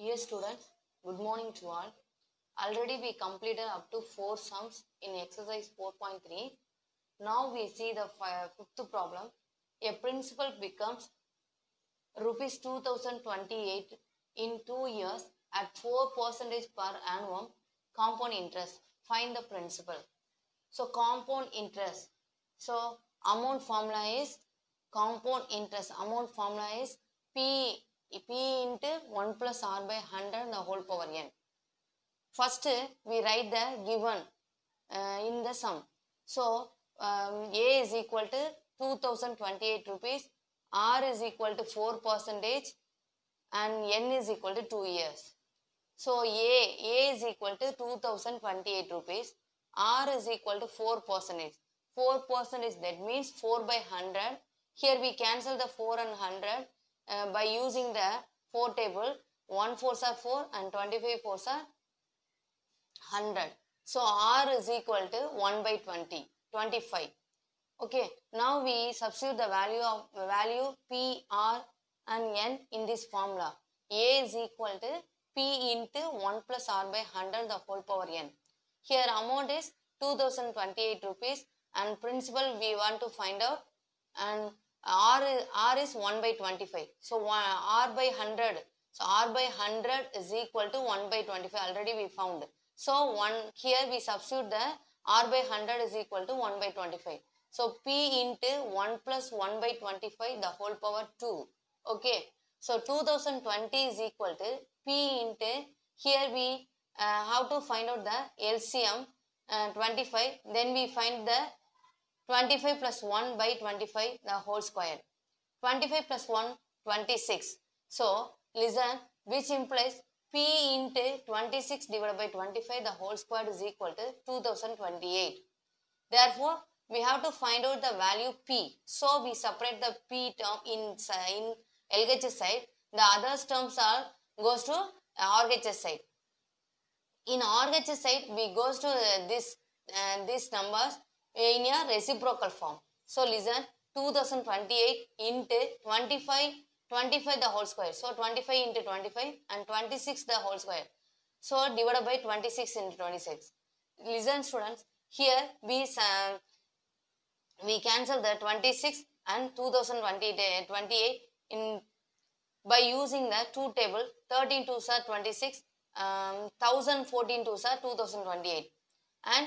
Dear students, good morning to all. Already we completed up to 4 sums in exercise 4.3. Now we see the fifth problem. A principal becomes rupees 2028 in 2 years at 4 percentage per annum compound interest. Find the principal. So compound interest. So amount formula is compound interest. Amount formula is P p into 1 plus r by 100 the whole power n. First, we write the given uh, in the sum. So, um, a is equal to 2028 rupees, r is equal to 4 percentage and n is equal to 2 years. So, a, a is equal to 2028 rupees, r is equal to 4 percentage. 4 percentage that means 4 by 100. Here we cancel the 4 and 100 uh, by using the 4 table 1 fours are 4 and 25 fours are 100. So R is equal to 1 by 20, 25. Okay, now we substitute the value of value P, R and N in this formula. A is equal to P into 1 plus R by 100 the whole power N. Here amount is 2028 rupees and principal we want to find out and R, R is 1 by 25. So, R by 100. So, R by 100 is equal to 1 by 25 already we found. So, one here we substitute the R by 100 is equal to 1 by 25. So, P into 1 plus 1 by 25 the whole power 2. Okay. So, 2020 is equal to P into here we uh, have to find out the LCM uh, 25. Then we find the 25 plus 1 by 25 the whole square. 25 plus 1, 26. So, listen which implies P into 26 divided by 25 the whole square is equal to 2028. Therefore, we have to find out the value P. So, we separate the P term in, in LHS side. The other terms are goes to RHS side. In RHS side, we goes to uh, this, uh, these numbers in a reciprocal form. So listen 2028 into 25 25 the whole square. So 25 into 25 and 26 the whole square. So divided by 26 into 26. Listen students here we uh, we cancel the 26 and 2028 in by using the two table 13 to 26 um, 1014 twos 2028 and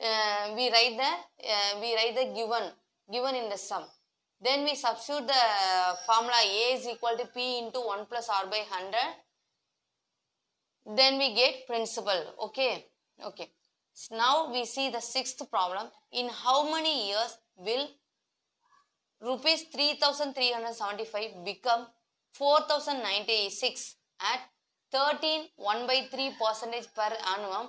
Uh, we write the uh, we write the given given in the sum then we substitute the formula a is equal to p into 1 plus r by 100 then we get principal okay okay so now we see the sixth problem in how many years will rupees 3375 become 4096 at 13 1 by 3 percentage per annum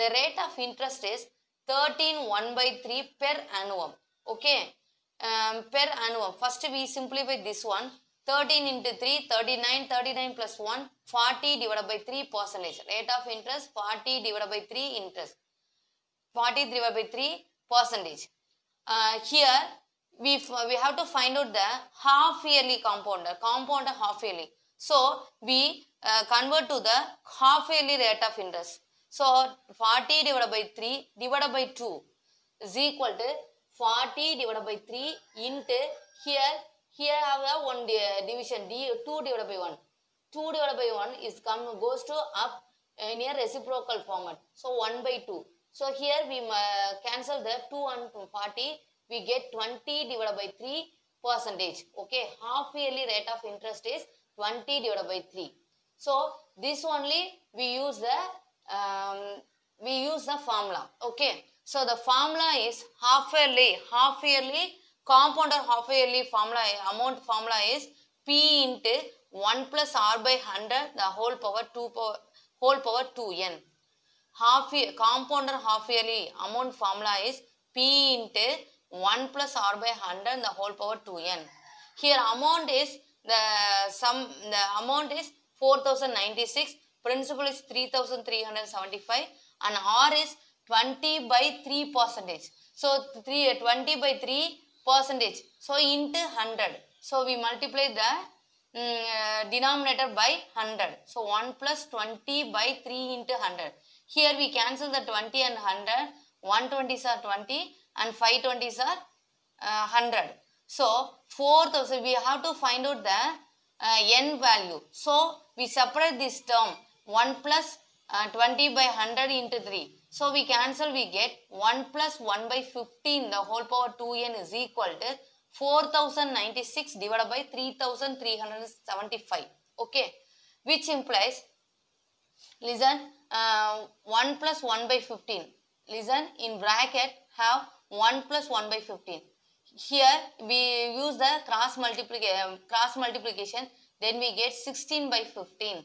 The rate of interest is 13 1 by 3 per annum. Okay. Um, per annum. First we simplify this one. 13 into 3, 39, 39 plus 1, 40 divided by 3 percentage. Rate of interest 40 divided by 3 interest. 40 divided by 3 percentage. Uh, here we, we have to find out the half yearly compounder. Compounder half yearly. So we uh, convert to the half yearly rate of interest. So 40 divided by 3 divided by 2 is equal to 40 divided by 3 into here, here have a one division, 2 divided by 1. 2 divided by 1 is come goes to up in a reciprocal format. So 1 by 2. So here we cancel the 2 and 40. We get 20 divided by 3 percentage. Okay, half yearly rate of interest is 20 divided by 3. So this only we use the um, we use the formula. Okay. So the formula is half yearly, half yearly compound or half yearly formula amount formula is P into 1 plus R by 100 the whole power 2 power whole power 2n. Half year compound or half yearly amount formula is P into 1 plus R by 100 the whole power 2n. Here amount is the sum the amount is 4096 Principal is 3375 and R is 20 by 3 percentage. So 3, 20 by 3 percentage. So into 100. So we multiply the um, uh, denominator by 100. So 1 plus 20 by 3 into 100. Here we cancel the 20 and 100. 120s are 20 and 520s are uh, 100. So 4000 we have to find out the uh, n value. So we separate this term 1 plus uh, 20 by 100 into 3. So we cancel, we get 1 plus 1 by 15, the whole power 2n is equal to 4096 divided by 3375. Okay, which implies, listen, uh, 1 plus 1 by 15. Listen, in bracket have 1 plus 1 by 15. Here we use the cross, multiplic um, cross multiplication, then we get 16 by 15.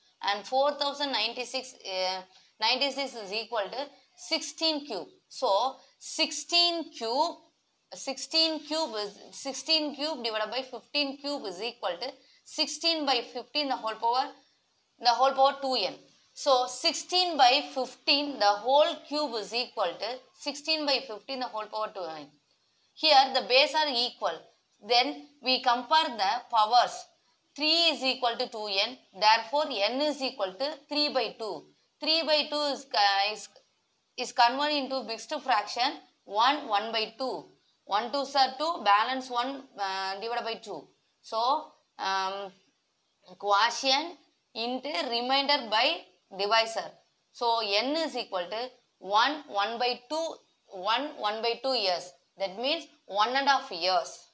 and 4096 uh, eh, is equal to 16 cube. So 16 cube 16 cube is 16 cube divided by 15 cube is equal to 16 by 15 the whole power the whole power 2n. So 16 by 15 the whole cube is equal to 16 by 15 the whole power 2n. Here the base are equal. Then we compare the powers 3 is equal to 2n. Therefore, n is equal to 3 by 2. 3 by 2 is, uh, is, is converted into mixed fraction 1, 1 by 2. 1 2s are 2, balance 1 uh, divided by 2. So, um, quotient into remainder by divisor. So, n is equal to 1, 1 by 2, 1, 1 by 2 years. That means 1 and a half years.